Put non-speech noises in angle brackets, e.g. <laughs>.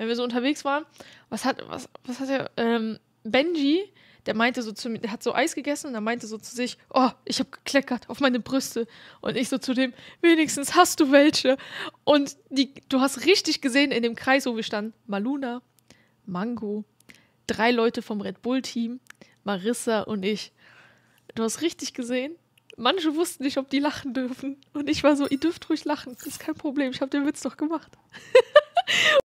wenn wir so unterwegs waren, was hat, was, was hat er, ähm, Benji, der meinte so zu mir, der hat so Eis gegessen und er meinte so zu sich, oh, ich habe gekleckert auf meine Brüste. Und ich so zu dem, wenigstens hast du welche. Und die, du hast richtig gesehen in dem Kreis, wo wir standen, Maluna, Mango, drei Leute vom Red Bull-Team, Marissa und ich. Du hast richtig gesehen. Manche wussten nicht, ob die lachen dürfen. Und ich war so, ihr dürft ruhig lachen. Das Ist kein Problem. Ich habe den Witz doch gemacht. <laughs>